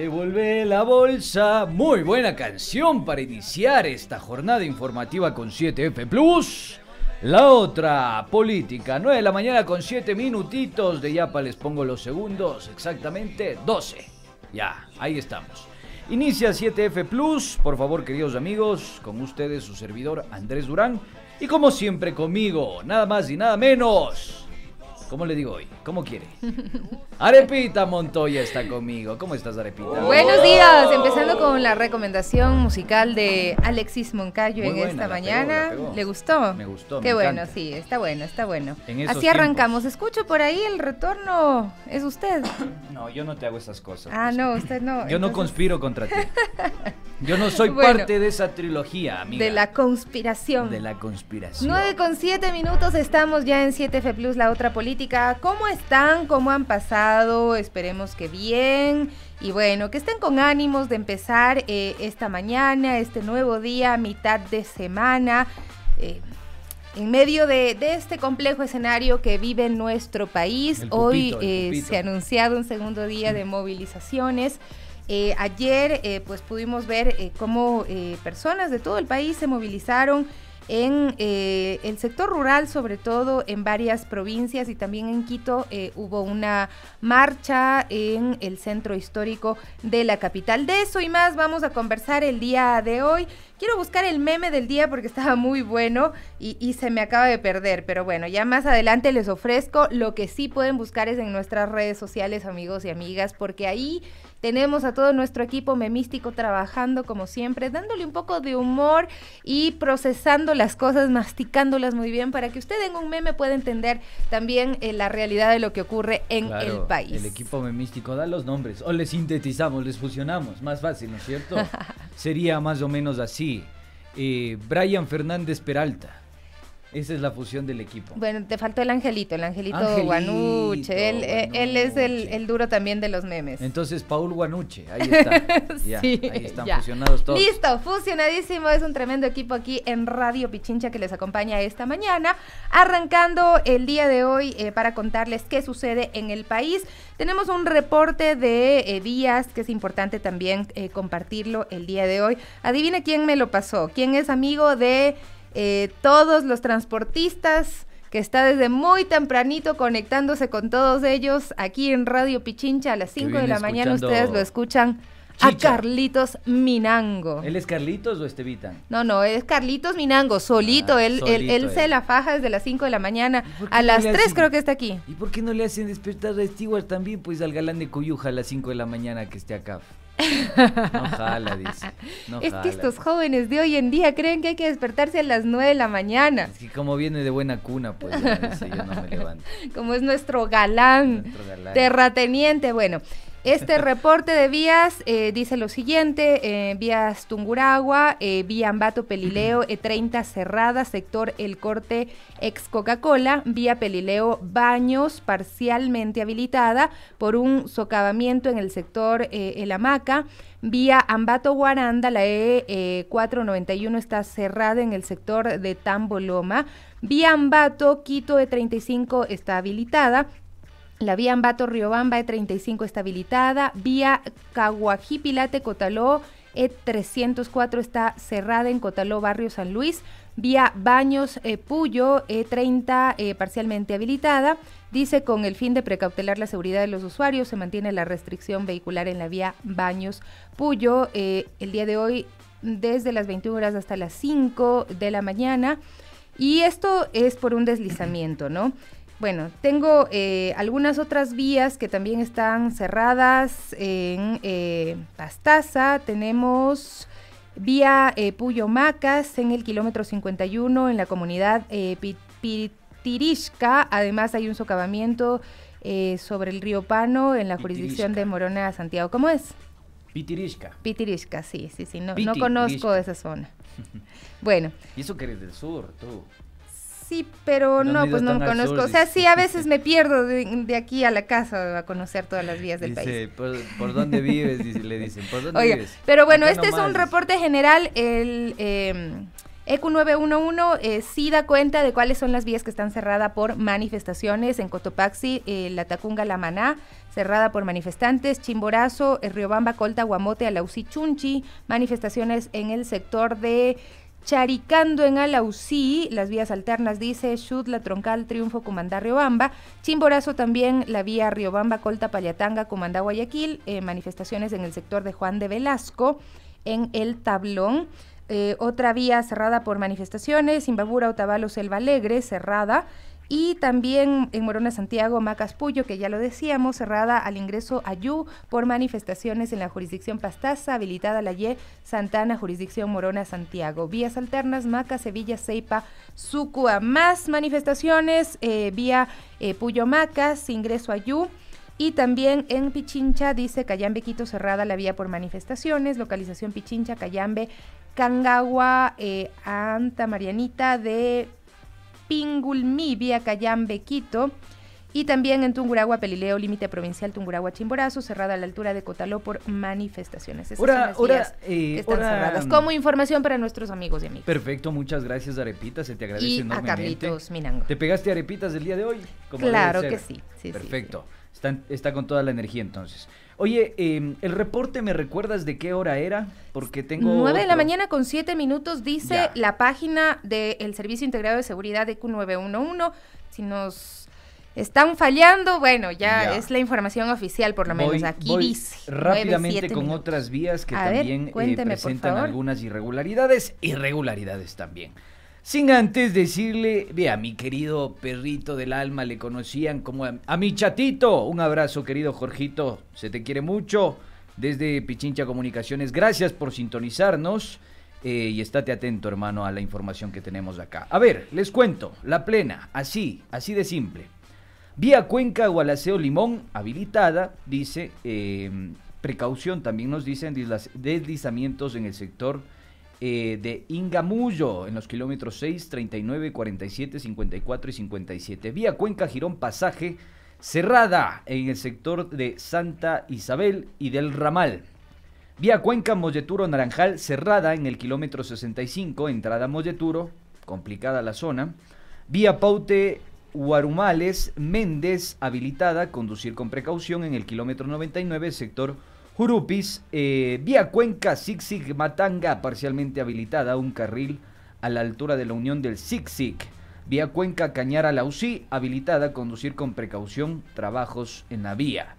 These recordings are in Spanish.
Devuelve la bolsa. Muy buena canción para iniciar esta jornada informativa con 7F Plus. La otra, política, 9 de la mañana con 7 minutitos de Yapa, les pongo los segundos, exactamente 12. Ya, ahí estamos. Inicia 7F Plus, por favor queridos amigos, con ustedes su servidor Andrés Durán y como siempre conmigo, nada más y nada menos, ¿Cómo le digo hoy? ¿Cómo quiere? Arepita Montoya está conmigo. ¿Cómo estás, Arepita? Buenos días. Empezando con la recomendación musical de Alexis Moncayo en esta mañana. ¿Le gustó? Me gustó. Qué bueno, sí, está bueno, está bueno. Así arrancamos. Escucho por ahí el retorno. ¿Es usted? No, yo no te hago esas cosas. Ah, no, usted no. Yo no conspiro contra ti. Yo no soy parte de esa trilogía, amiga. De la conspiración. De la conspiración. 9 con 7 minutos, estamos ya en 7F Plus, la otra política ¿Cómo están? ¿Cómo han pasado? Esperemos que bien. Y bueno, que estén con ánimos de empezar eh, esta mañana, este nuevo día, mitad de semana. Eh, en medio de, este complejo escenario que vive nuestro país, hoy eh, se ha anunciado un segundo día de movilizaciones. ayer pues pudimos ver cómo personas de todo el país se movilizaron en eh, el sector rural, sobre todo en varias provincias y también en Quito eh, hubo una marcha en el centro histórico de la capital. De eso y más vamos a conversar el día de hoy. Quiero buscar el meme del día porque estaba muy bueno y, se me acaba de perder. Pero bueno, ya más adelante les ofrezco. Lo que sí pueden buscar es en nuestras redes sociales, amigos y amigas, porque ahí tenemos a todo nuestro equipo memístico trabajando como siempre, dándole un poco de humor y procesando las cosas, masticándolas muy bien para que usted en un meme pueda entender también eh, la realidad de lo que ocurre en el país. El equipo memístico da los nombres o les sintetizamos, les fusionamos, más fácil, ¿no es cierto? Sería más o menos así eh, Brian Fernández Peralta. Esa es la fusión del equipo. Bueno, te faltó el angelito, el angelito, Guanuche. Él, eh, es el, duro también de los memes. Entonces, Paul Guanuche, ahí está. ya, ahí están fusionados todos. Listo, fusionadísimo. Es un tremendo equipo aquí en Radio Pichincha que les acompaña esta mañana. Arrancando el día de hoy eh, para contarles qué sucede en el país. Tenemos un reporte de eh, días que es importante también compartirlo el día de hoy. Adivina quién me lo pasó. ¿Quién es amigo de eh, todos los transportistas que está desde muy tempranito conectándose con todos ellos aquí en Radio Pichincha a las 5 de la mañana. Ustedes lo escuchan a Carlitos Minango. ¿Él es Carlitos o Estevita? No, no, es Carlitos Minango, solito. Ah, él, se la faja desde las 5 de la mañana. A las 3 creo que está aquí. ¿Y por qué no le hacen despertar a Stewart también? Pues al galán de Cuyuja a las 5 de la mañana que esté acá. No dice. es que estos jóvenes de hoy en día creen que hay que despertarse a las 9 de la mañana. Es que como viene de buena cuna, pues yo no me levanto. Como es nuestro galán. terrateniente, bueno. Este reporte de vías eh, dice lo siguiente, eh, vías Tunguragua, eh, vía Ambato Pelileo, E30 cerrada, sector El Corte ex Coca-Cola, vía Pelileo Baños parcialmente habilitada por un socavamiento en el sector El Hamaca, vía Ambato Guaranda, la E491 está cerrada en el sector de Tamboloma, vía Ambato Quito E35 está habilitada, la vía Ambato-Riobamba E35 está habilitada. Vía caguají cotaló E304 está cerrada en Cotaló, Barrio San Luis. Vía Baños eh, Puyo E30 eh, parcialmente habilitada. Dice, con el fin de precautelar la seguridad de los usuarios, se mantiene la restricción vehicular en la vía Baños Puyo. Eh, el día de hoy, desde las 21 horas hasta las 5 de la mañana. Y esto es por un deslizamiento, ¿no? Bueno, tengo eh, algunas otras vías que también están cerradas en eh, Pastaza. Tenemos vía eh, Puyo Macas en el kilómetro 51 en la comunidad Pitirishka. Además hay un socavamiento sobre el río Pano en la jurisdicción de Morona, Santiago. ¿Cómo es? Pitirishka. Pitirishka, sí, sí, sí. No, no conozco esa zona. bueno. Y eso que eres del sur, tú. Sí, pero no, pues no me conozco. o sea, sí, a veces me pierdo de, aquí a la casa a conocer todas las vías del país. ¿por, ¿por dónde vives? le dicen, ¿por Pero bueno, este es un reporte general. El eh, ECU 911 eh, sí da cuenta de cuáles son las vías que están cerradas por manifestaciones en Cotopaxi, eh, La Tacunga, La Maná, cerrada por manifestantes, Chimborazo, Riobamba, Colta, Guamote, Alausí, Chunchi, manifestaciones en el sector de Charicando en Alausí, las vías alternas, dice Chut, La Troncal, Triunfo, Comandá, Riobamba. Chimborazo también, la vía Riobamba, Colta, Payatanga, Comandá, Guayaquil. Eh, manifestaciones en el sector de Juan de Velasco, en El Tablón. Eh, otra vía cerrada por manifestaciones, Imbabura, Otavalo, Selva Alegre, cerrada. Y también en Morona Santiago, Macas Puyo que ya lo decíamos, cerrada al ingreso a Yu por manifestaciones en la jurisdicción Pastaza, habilitada la Y Santana, jurisdicción Morona Santiago. Vías alternas, Maca, Sevilla, Ceipa, Sucua. Más manifestaciones eh, vía eh, Puyo Macas, ingreso a Yu. Y también en Pichincha dice Cayambe Quito cerrada la vía por manifestaciones, localización Pichincha, Cayambe, Cangagua, eh, Anta Marianita de Pingulmi vía Cayán, Y también en Tunguragua, Pelileo, límite provincial Tunguragua-Chimborazo, cerrada a la altura de Cotaló por manifestaciones. Esas son las eh, están cerradas. Como información para nuestros amigos y amigas. Perfecto, muchas gracias, Arepitas. Se te agradece y A Carlitos Minango. ¿Te pegaste Arepitas el día de hoy? claro que sí. Perfecto. Está, está, con toda la energía entonces. Oye, em, el reporte, ¿me recuerdas de qué hora era? Porque tengo... 9 de la mañana con 7 minutos, dice la página del Servicio Integrado de Seguridad de Q911. Si nos están fallando, bueno, ya, es la información oficial por lo menos. Aquí dice. Rápidamente con otras vías que también eh, presentan algunas irregularidades, irregularidades también. Sin antes decirle, vea, mi querido perrito del alma, le conocían como a, mi chatito. Un abrazo, querido Jorgito, se te quiere mucho. Desde Pichincha Comunicaciones, gracias por sintonizarnos eh, y estate atento, hermano, a la información que tenemos acá. A ver, les cuento, la plena, así, así de simple. Vía Cuenca Gualaceo Limón, habilitada, dice, eh, precaución, también nos dicen deslizamientos en el sector eh, de Ingamullo en los kilómetros 6, 39, 47, 54 y 57. Vía Cuenca Girón Pasaje cerrada en el sector de Santa Isabel y del Ramal. Vía Cuenca Molleturo Naranjal cerrada en el kilómetro 65, entrada Molleturo, complicada la zona. Vía Paute Guarumales Méndez habilitada, conducir con precaución en el kilómetro 99, sector Jurupis, eh, vía Cuenca, Zigzig Matanga, parcialmente habilitada, un carril a la altura de la unión del Zigzig. Vía Cuenca, Cañara, Lausí, habilitada, conducir con precaución, trabajos en la vía.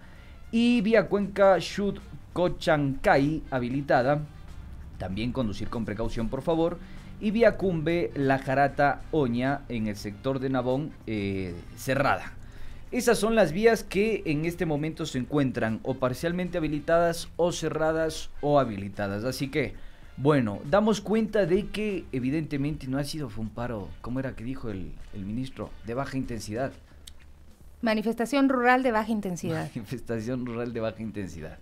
Y vía Cuenca, Shut Cochancay, habilitada, también conducir con precaución, por favor. Y vía Cumbe, La Jarata, Oña, en el sector de Nabón, eh, cerrada. Esas son las vías que en este momento se encuentran o parcialmente habilitadas o cerradas o habilitadas. Así que, bueno, damos cuenta de que evidentemente no ha sido fue un paro, ¿cómo era que dijo el, ministro? De baja intensidad. Manifestación rural de baja intensidad. Manifestación rural de baja intensidad.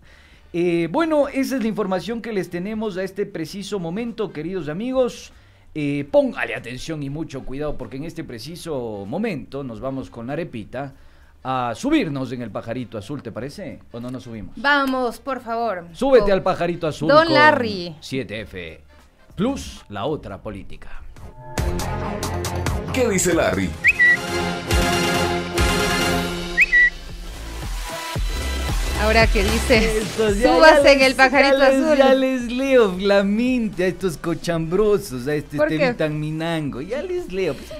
Eh, bueno, esa es la información que les tenemos a este preciso momento, queridos amigos. Eh, póngale atención y mucho cuidado porque en este preciso momento nos vamos con la arepita a subirnos en el pajarito azul, ¿te parece? ¿O no nos subimos? Vamos, por favor. Súbete al pajarito azul. Don Larry. 7F. Plus la otra política. ¿Qué dice Larry? Ahora ¿qué dice, súbase en el pajarito azul. Ya les leo la a estos cochambrosos, a este Esteban minango. Ya les leo. Pues,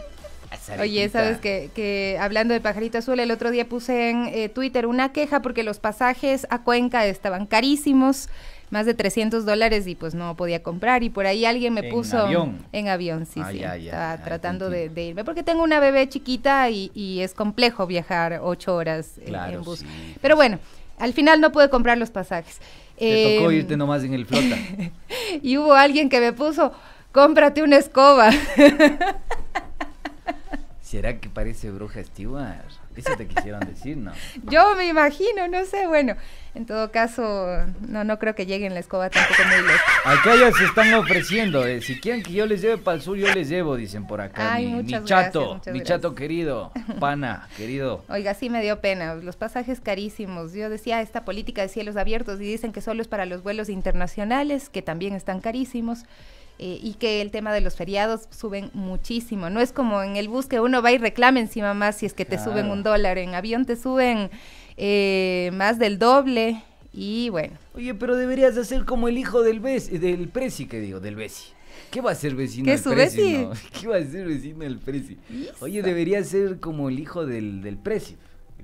Oye, sabes que, hablando de Pajarito Azul, el otro día puse en eh, Twitter una queja porque los pasajes a Cuenca estaban carísimos, más de 300 dólares y pues no podía comprar. Y por ahí alguien me puso. En avión, sí, sí. tratando de, irme. Porque tengo una bebé chiquita y, es complejo viajar ocho horas eh, en, bus. Pues. Pero bueno, al final no pude comprar los pasajes. Te tocó em, irte nomás en el flota. y hubo alguien que me puso, cómprate una escoba. ¿Será que parece bruja Stewart? Eso te quisieron decir, ¿no? Yo me imagino, no sé, bueno. En todo caso, no, no creo que lleguen la escoba tampoco muy lejos. Acá ya se están ofreciendo, eh, si quieren que yo les lleve para el sur, yo les llevo, dicen por acá. Ay, mi, chato, mi chato querido, pana, querido. Oiga, sí me dio pena, los pasajes carísimos. Yo decía esta política de cielos abiertos y dicen que solo es para los vuelos internacionales, que también están carísimos. Eh, y que el tema de los feriados suben muchísimo. No es como en el bus que uno va y reclama encima más si es que te suben un dólar, en avión te suben eh, más del doble y bueno. Oye, pero deberías hacer como el hijo del, bes del Prezi, que digo, del Besi. ¿Qué va a ser vecino del ¿Qué va a ser vecino del Prezi? Oye, debería ser como el hijo del, del Prezi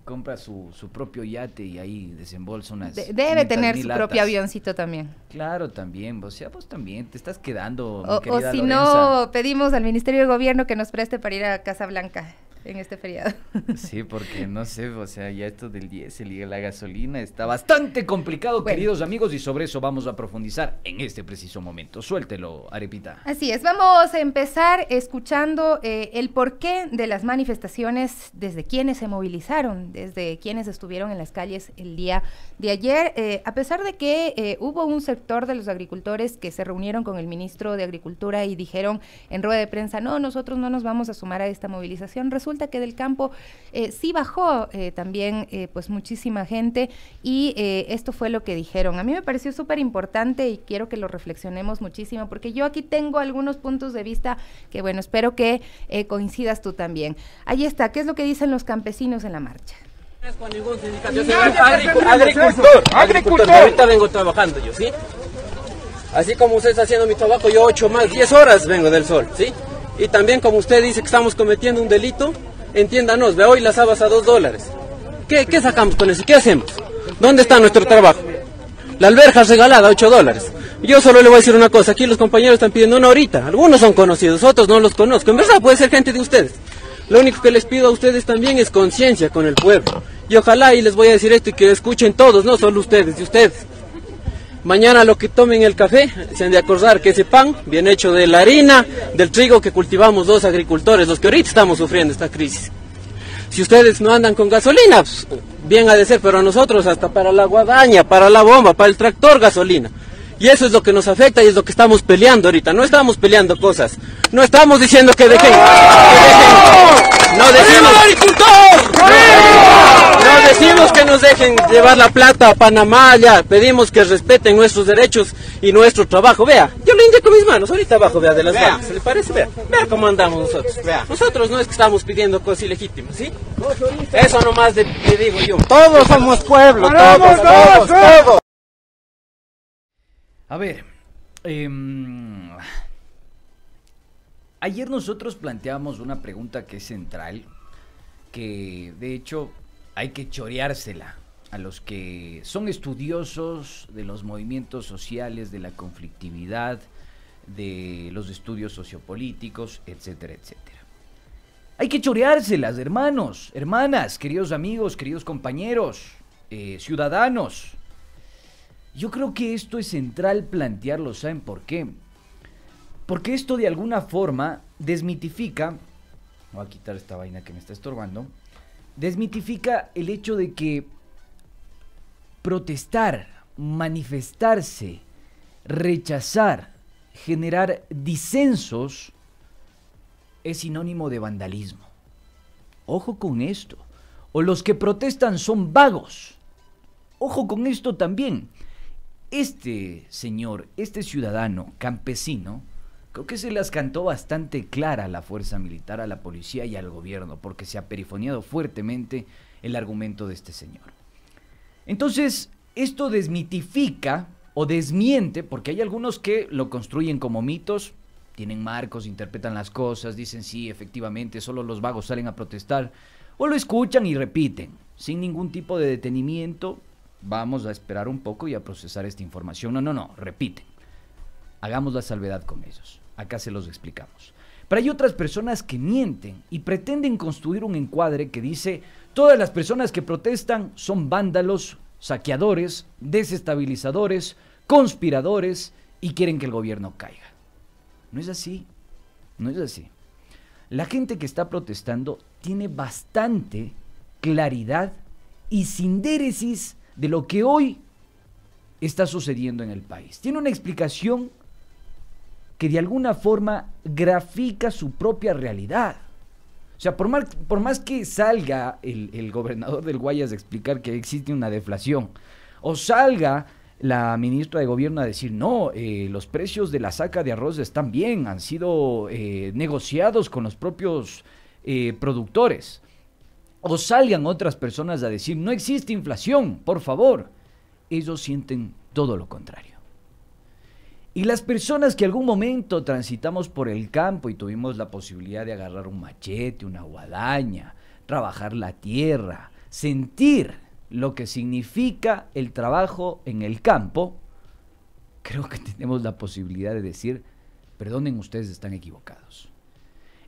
compra su, su propio yate y ahí desembolsa unas... debe tener su propio avioncito también. Claro, también. O sea, vos también te estás quedando. O, o si no, pedimos al Ministerio de Gobierno que nos preste para ir a Casa Blanca en este feriado. Sí, porque no sé, o sea, ya esto del diésel y la gasolina está bastante complicado, queridos amigos, y sobre eso vamos a profundizar en este preciso momento. Suéltelo, Arepita. Así es, vamos a empezar escuchando eh, el porqué de las manifestaciones, desde quienes se movilizaron, desde quienes estuvieron en las calles el día de ayer, eh, a pesar de que eh, hubo un sector de los agricultores que se reunieron con el ministro de Agricultura y dijeron en rueda de prensa, no, nosotros no nos vamos a sumar a esta movilización, resulta que del campo eh, sí bajó eh, también eh, pues muchísima gente y esto fue lo que dijeron. A mí me pareció súper importante y quiero que lo reflexionemos muchísimo porque yo aquí tengo algunos puntos de vista que bueno, espero que coincidas tú también. Ahí está, ¿qué es lo que dicen los campesinos en la marcha? agricultor, agricultor, Ahorita vengo trabajando yo, ¿sí? Así como usted está haciendo mi trabajo, yo ocho más diez horas vengo del sol, ¿sí? Y también como usted dice que estamos cometiendo un delito, entiéndanos, ve hoy las habas a dos dólares. ¿Qué, ¿Qué, sacamos con eso? ¿Qué hacemos? ¿Dónde está nuestro trabajo? La alberja regalada, 8 dólares. Yo solo le voy a decir una cosa, aquí los compañeros están pidiendo una ahorita, algunos son conocidos, otros no los conozco, en verdad puede ser gente de ustedes. Lo único que les pido a ustedes también es conciencia con el pueblo. Y ojalá y les voy a decir esto y que escuchen todos, no solo ustedes de ustedes. Mañana lo que tomen el café, se han de acordar que ese pan viene hecho de la harina, del trigo que cultivamos los agricultores, los que ahorita estamos sufriendo esta crisis. Si ustedes no andan con gasolina, pues, bien ha de ser, pero a nosotros hasta para la guadaña, para la bomba, para el tractor, gasolina. Y eso es lo que nos afecta y es lo que estamos peleando ahorita. No estamos peleando cosas. No estamos diciendo que dejen. Que dejen. No decimos. agricultor! decimos que nos dejen llevar la plata a Panamá, ya. Pedimos que respeten nuestros derechos y nuestro trabajo. Vea, yo lo indico con mis manos, ahorita abajo, vea, de las vea. ¿Se ¿le parece? Vea, vea cómo andamos nosotros. Vea. Nosotros no es que estamos pidiendo cosas ilegítimas, ¿sí? Eso nomás le, digo yo. Todos somos pueblo, todos, todos, todos. A ver, em, ayer nosotros planteamos una pregunta que es central, que de hecho hay que choreársela a los que son estudiosos de los movimientos sociales, de la conflictividad, de los estudios sociopolíticos, etcétera, etcétera. Hay que choreárselas, hermanos, hermanas, queridos amigos, queridos compañeros, eh, ciudadanos. Yo creo que esto es central plantearlo, ¿saben por qué? Porque esto de alguna forma desmitifica, voy a quitar esta vaina que me está estorbando, desmitifica el hecho de que protestar, manifestarse, rechazar, generar disensos es sinónimo de vandalismo. Ojo con esto. O los que protestan son vagos. Ojo con esto también. Este señor, este ciudadano campesino, Creo que se las cantó bastante clara a la fuerza militar, a la policía y al gobierno, porque se ha perifoneado fuertemente el argumento de este señor. Entonces, esto desmitifica o desmiente, porque hay algunos que lo construyen como mitos, tienen marcos, interpretan las cosas, dicen sí, efectivamente, solo los vagos salen a protestar, o lo escuchan y repiten, sin ningún tipo de detenimiento, vamos a esperar un poco y a procesar esta información. No, no, no, repiten. Hagamos la salvedad con ellos. Acá se los explicamos. Pero hay otras personas que mienten y pretenden construir un encuadre que dice todas las personas que protestan son vándalos, saqueadores, desestabilizadores, conspiradores y quieren que el gobierno caiga. No es así, no es así. La gente que está protestando tiene bastante claridad y sindéresis de lo que hoy está sucediendo en el país. Tiene una explicación que de alguna forma grafica su propia realidad. O sea, por más, por más que salga el, gobernador del Guayas a explicar que existe una deflación, o salga la ministra de Gobierno a decir, no, eh, los precios de la saca de arroz están bien, han sido eh, negociados con los propios eh, productores, o salgan otras personas a decir, no existe inflación, por favor, ellos sienten todo lo contrario. Y las personas que algún momento transitamos por el campo y tuvimos la posibilidad de agarrar un machete, una guadaña, trabajar la tierra, sentir lo que significa el trabajo en el campo, creo que tenemos la posibilidad de decir, perdonen ustedes, están equivocados.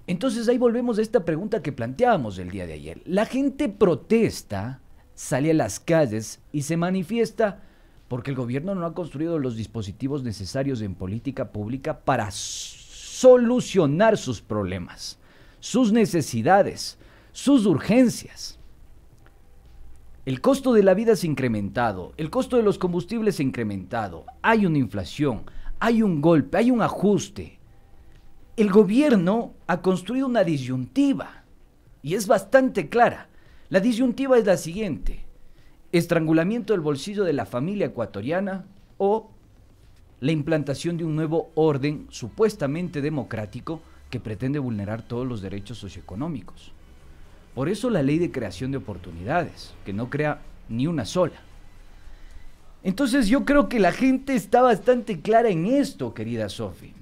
Entonces ahí volvemos a esta pregunta que planteábamos el día de ayer. La gente protesta, sale a las calles y se manifiesta porque el gobierno no ha construido los dispositivos necesarios en política pública para solucionar sus problemas, sus necesidades, sus urgencias. El costo de la vida es incrementado, el costo de los combustibles ha incrementado, hay una inflación, hay un golpe, hay un ajuste. El gobierno ha construido una disyuntiva y es bastante clara. La disyuntiva es la siguiente estrangulamiento del bolsillo de la familia ecuatoriana o la implantación de un nuevo orden supuestamente democrático que pretende vulnerar todos los derechos socioeconómicos. Por eso la ley de creación de oportunidades, que no crea ni una sola. Entonces yo creo que la gente está bastante clara en esto, querida sophie.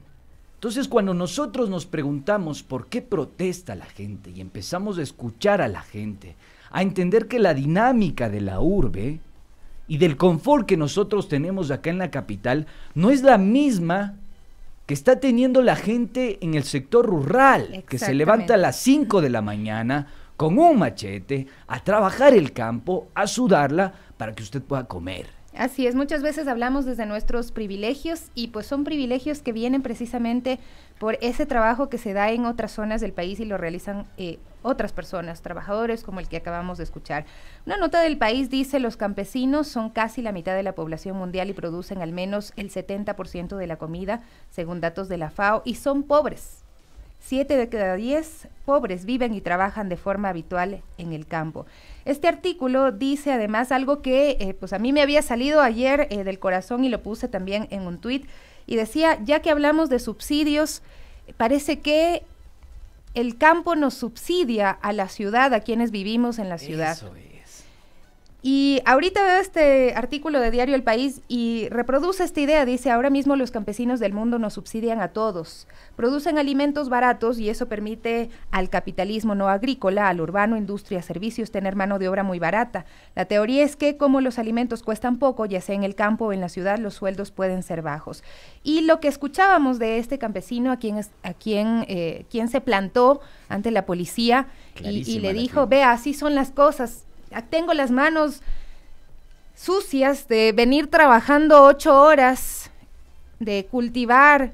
Entonces cuando nosotros nos preguntamos por qué protesta la gente y empezamos a escuchar a la gente, a entender que la dinámica de la urbe y del confort que nosotros tenemos acá en la capital no es la misma que está teniendo la gente en el sector rural, que se levanta a las 5 de la mañana con un machete a trabajar el campo, a sudarla para que usted pueda comer. Así es, muchas veces hablamos desde nuestros privilegios y pues son privilegios que vienen precisamente por ese trabajo que se da en otras zonas del país y lo realizan eh, otras personas, trabajadores como el que acabamos de escuchar. Una nota del país dice los campesinos son casi la mitad de la población mundial y producen al menos el 70% de la comida, según datos de la FAO, y son pobres. Siete de cada diez pobres viven y trabajan de forma habitual en el campo. Este artículo dice además algo que eh, pues a mí me había salido ayer eh, del corazón y lo puse también en un tuit y decía, ya que hablamos de subsidios, parece que el campo nos subsidia a la ciudad, a quienes vivimos en la ciudad. Y ahorita veo este artículo de Diario El País y reproduce esta idea. Dice, ahora mismo los campesinos del mundo nos subsidian a todos. Producen alimentos baratos y eso permite al capitalismo no agrícola, al urbano, industria, servicios, tener mano de obra muy barata. La teoría es que como los alimentos cuestan poco, ya sea en el campo o en la ciudad, los sueldos pueden ser bajos. Y lo que escuchábamos de este campesino a quien, a quien, eh, quien se plantó ante la policía y, y, le dijo, vea, así son las cosas tengo las manos sucias de venir trabajando ocho horas, de cultivar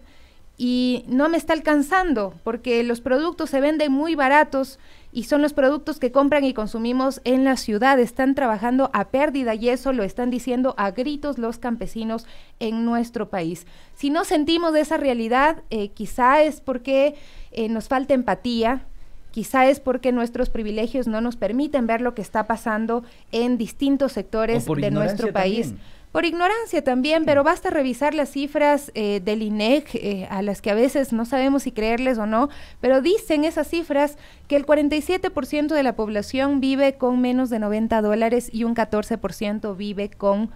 y no me está alcanzando porque los productos se venden muy baratos y son los productos que compran y consumimos en la ciudad. Están trabajando a pérdida y eso lo están diciendo a gritos los campesinos en nuestro país. Si no sentimos esa realidad, eh, quizá es porque eh, nos falta empatía, Quizá es porque nuestros privilegios no nos permiten ver lo que está pasando en distintos sectores de nuestro país. por ignorancia también, pero basta revisar las cifras eh, del INEC, eh, a las que a veces no sabemos si creerles o no, pero dicen esas cifras que el 47% de la población vive con menos de 90 dólares y un 14% vive con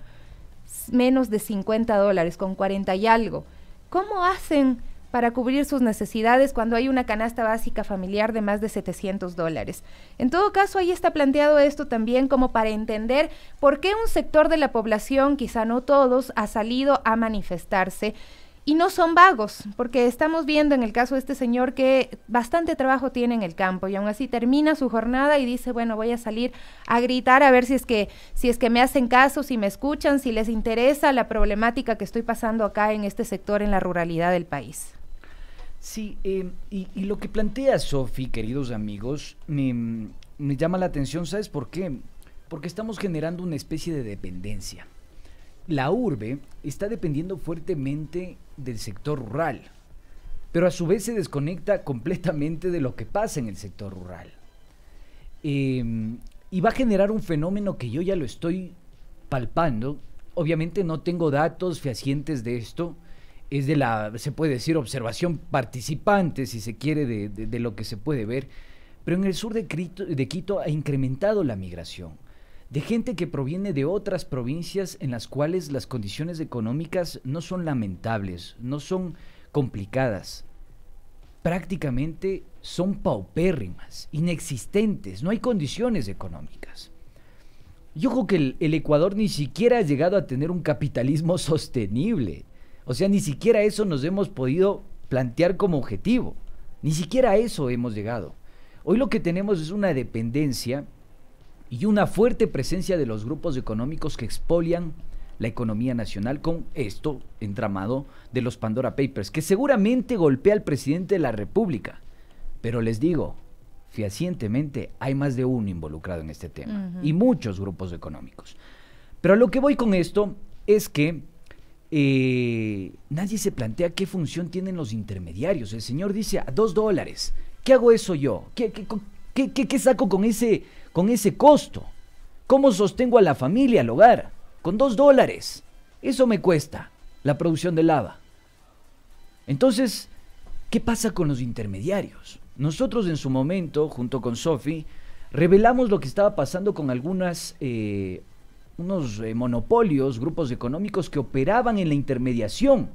menos de 50 dólares, con 40 y algo. ¿Cómo hacen para cubrir sus necesidades cuando hay una canasta básica familiar de más de 700 dólares. En todo caso, ahí está planteado esto también como para entender por qué un sector de la población, quizá no todos, ha salido a manifestarse. Y no son vagos, porque estamos viendo en el caso de este señor que bastante trabajo tiene en el campo y aún así termina su jornada y dice, bueno, voy a salir a gritar a ver si es que si es que me hacen caso, si me escuchan, si les interesa la problemática que estoy pasando acá en este sector en la ruralidad del país. Sí, em, y, lo que plantea Sofi, queridos amigos, me, llama la atención, ¿sabes por qué? Porque estamos generando una especie de dependencia. La urbe está dependiendo fuertemente del sector rural, pero a su vez se desconecta completamente de lo que pasa en el sector rural. Em, y va a generar un fenómeno que yo ya lo estoy palpando. Obviamente no tengo datos fehacientes de esto, es de la, se puede decir, observación participante, si se quiere, de, lo que se puede ver, pero en el sur de Quito, ha incrementado la migración de gente que proviene de otras provincias en las cuales las condiciones económicas no son lamentables, no son complicadas, prácticamente son paupérrimas, inexistentes, no hay condiciones económicas. Yo creo que el Ecuador ni siquiera ha llegado a tener un capitalismo sostenible. O sea, ni siquiera eso nos hemos podido plantear como objetivo. Ni siquiera a eso hemos llegado. Hoy lo que tenemos es una dependencia y una fuerte presencia de los grupos económicos que expolian la economía nacional con esto entramado de los Pandora Papers, que seguramente golpea al presidente de la República. Pero les digo, fehacientemente hay más de uno involucrado en este tema y muchos grupos económicos. Pero lo que voy con esto es que eh, nadie se plantea qué función tienen los intermediarios. El señor dice a dos dólares, ¿qué hago eso yo? ¿Qué, qué, saco con ese, con ese costo? ¿Cómo sostengo a la familia, al hogar? Con dos dólares. Eso me cuesta la producción de lava. Entonces, ¿qué pasa con los intermediarios? Nosotros en su momento, junto con Sofi, revelamos lo que estaba pasando con algunas eh, unos eh, monopolios, grupos económicos que operaban en la intermediación,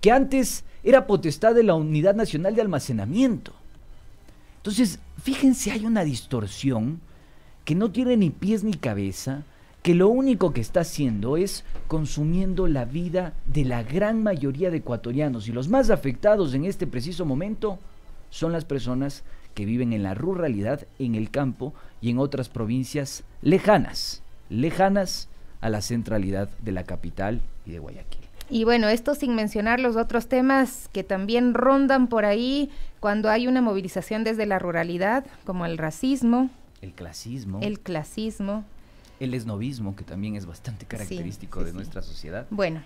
que antes era potestad de la Unidad Nacional de Almacenamiento. Entonces, fíjense, hay una distorsión que no tiene ni pies ni cabeza, que lo único que está haciendo es consumiendo la vida de la gran mayoría de ecuatorianos y los más afectados en este preciso momento son las personas que viven en la ruralidad, en el campo y en otras provincias lejanas lejanas a la centralidad de la capital y de Guayaquil. Y bueno, esto sin mencionar los otros temas que también rondan por ahí cuando hay una movilización desde la ruralidad, como el racismo. El clasismo. El clasismo. El esnovismo, que también es bastante característico de nuestra sociedad. Bueno,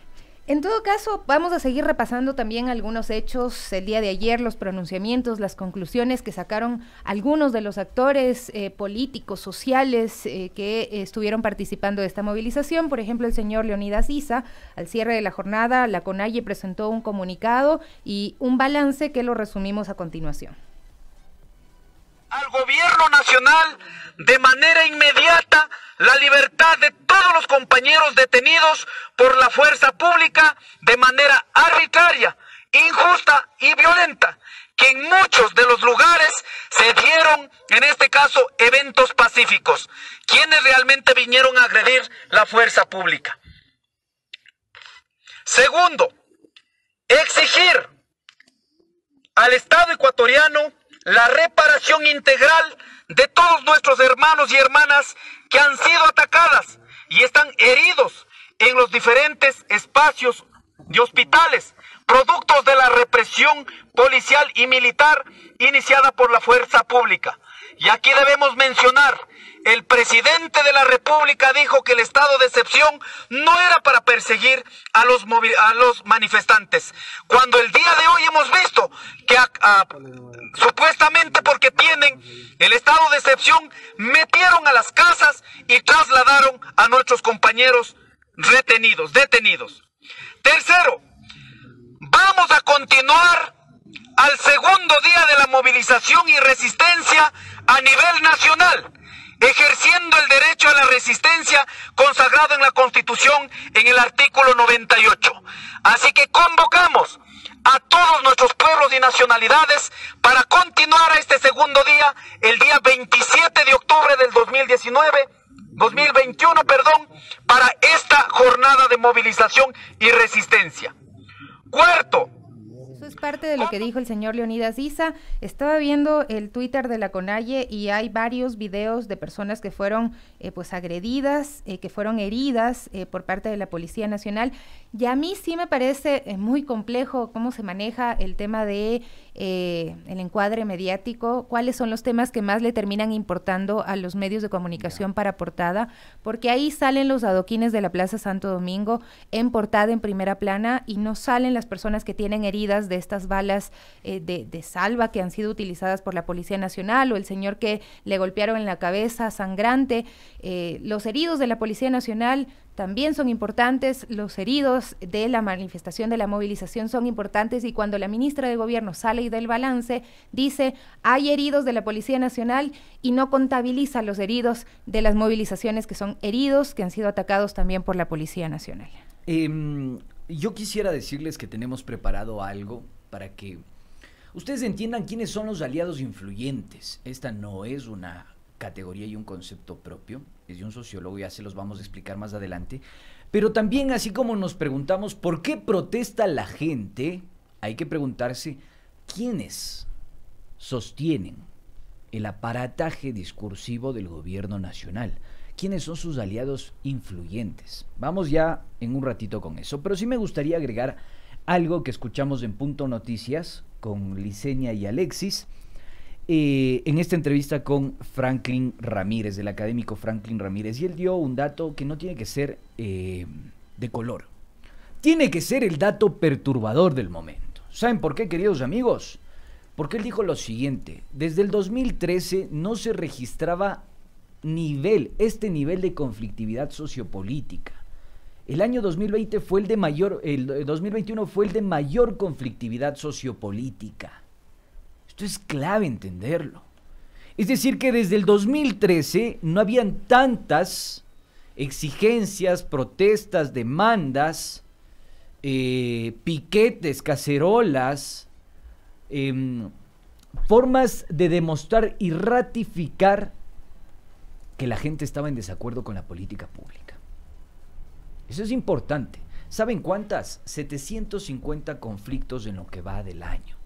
en todo caso, vamos a seguir repasando también algunos hechos el día de ayer, los pronunciamientos, las conclusiones que sacaron algunos de los actores eh, políticos, sociales eh, que estuvieron participando de esta movilización. Por ejemplo, el señor Leonidas Isa, al cierre de la jornada, la CONAIE presentó un comunicado y un balance que lo resumimos a continuación al gobierno nacional de manera inmediata la libertad de todos los compañeros detenidos por la fuerza pública de manera arbitraria, injusta y violenta, que en muchos de los lugares se dieron, en este caso, eventos pacíficos, quienes realmente vinieron a agredir la fuerza pública. Segundo, exigir al Estado ecuatoriano la reparación integral de todos nuestros hermanos y hermanas que han sido atacadas y están heridos en los diferentes espacios de hospitales, productos de la represión policial y militar iniciada por la fuerza pública. Y aquí debemos mencionar el presidente de la República dijo que el estado de excepción no era para perseguir a los, a los manifestantes. Cuando el día de hoy hemos visto que supuestamente porque tienen el estado de excepción, metieron a las casas y trasladaron a nuestros compañeros retenidos, detenidos. Tercero, vamos a continuar al segundo día de la movilización y resistencia a nivel nacional ejerciendo el derecho a la resistencia consagrado en la Constitución en el artículo 98. Así que convocamos a todos nuestros pueblos y nacionalidades para continuar a este segundo día, el día 27 de octubre del 2019, 2021, perdón, para esta jornada de movilización y resistencia. Cuarto, eso es parte de lo que ah. dijo el señor Leonidas Isa. Estaba viendo el Twitter de la Conalle y hay varios videos de personas que fueron eh, pues agredidas, eh, que fueron heridas eh, por parte de la Policía Nacional. Y a mí sí me parece muy complejo cómo se maneja el tema de el encuadre mediático, cuáles son los temas que más le terminan importando a los medios de comunicación para portada, porque ahí salen los adoquines de la Plaza Santo Domingo en portada en primera plana y no salen las personas que tienen heridas de estas balas eh, de, de, salva que han sido utilizadas por la Policía Nacional o el señor que le golpearon en la cabeza sangrante. Eh, los heridos de la Policía Nacional también son importantes, los heridos de la manifestación, de la movilización son importantes y cuando la ministra de Gobierno sale y del balance, dice, hay heridos de la Policía Nacional y no contabiliza los heridos de las movilizaciones que son heridos, que han sido atacados también por la Policía Nacional. Eh, yo quisiera decirles que tenemos preparado algo para que ustedes entiendan quiénes son los aliados influyentes. Esta no es una categoría y un concepto propio, es de un sociólogo, ya se los vamos a explicar más adelante. Pero también así como nos preguntamos por qué protesta la gente, hay que preguntarse quiénes sostienen el aparataje discursivo del gobierno nacional quiénes son sus aliados influyentes. Vamos ya en un ratito con eso, pero sí me gustaría agregar algo que escuchamos en Punto Noticias con Liceña y Alexis. Eh, en esta entrevista con Franklin Ramírez, del académico Franklin Ramírez, y él dio un dato que no tiene que ser eh, de color. Tiene que ser el dato perturbador del momento. ¿Saben por qué, queridos amigos? Porque él dijo lo siguiente, desde el 2013 no se registraba nivel, este nivel de conflictividad sociopolítica. El año 2020 fue el de mayor, el 2021 fue el de mayor conflictividad sociopolítica. Esto es clave entenderlo. Es decir, que desde el 2013 no habían tantas exigencias, protestas, demandas, eh, piquetes, cacerolas, em, formas de demostrar y ratificar que la gente estaba en desacuerdo con la política pública. Eso es importante. ¿Saben cuántas? 750 conflictos en lo que va del año.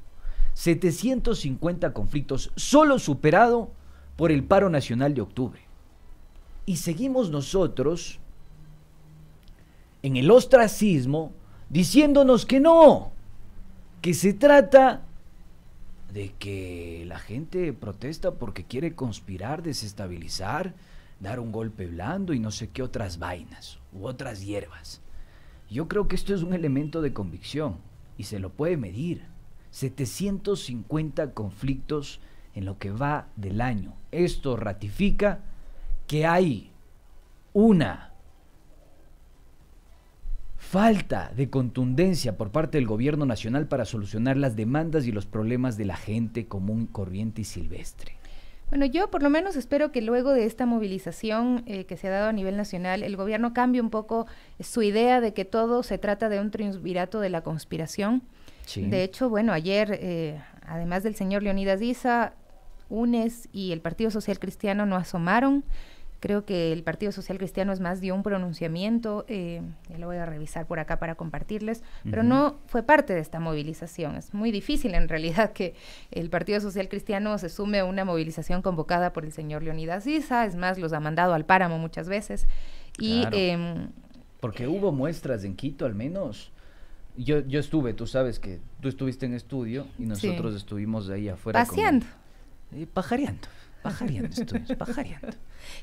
750 conflictos solo superado por el paro nacional de octubre. Y seguimos nosotros en el ostracismo diciéndonos que no, que se trata de que la gente protesta porque quiere conspirar, desestabilizar, dar un golpe blando y no sé qué otras vainas u otras hierbas. Yo creo que esto es un elemento de convicción y se lo puede medir. 750 conflictos en lo que va del año. Esto ratifica que hay una falta de contundencia por parte del gobierno nacional para solucionar las demandas y los problemas de la gente común, corriente y silvestre. Bueno, yo por lo menos espero que luego de esta movilización eh, que se ha dado a nivel nacional, el gobierno cambie un poco su idea de que todo se trata de un triunvirato de la conspiración. De hecho, bueno, ayer, eh, además del señor Leonidas Diza, UNES y el Partido Social Cristiano no asomaron. Creo que el Partido Social Cristiano es más dio un pronunciamiento, eh, ya lo voy a revisar por acá para compartirles, pero no fue parte de esta movilización. Es muy difícil en realidad que el Partido Social Cristiano se sume a una movilización convocada por el señor Leonidas Isa, es más, los ha mandado al páramo muchas veces. Y, em, eh, Porque hubo muestras en Quito al menos. Yo, yo estuve, tú sabes que tú estuviste en estudio y nosotros estuvimos ahí afuera. Paseando. Y eh, pajareando. Pajareando estuvimos, pajareando.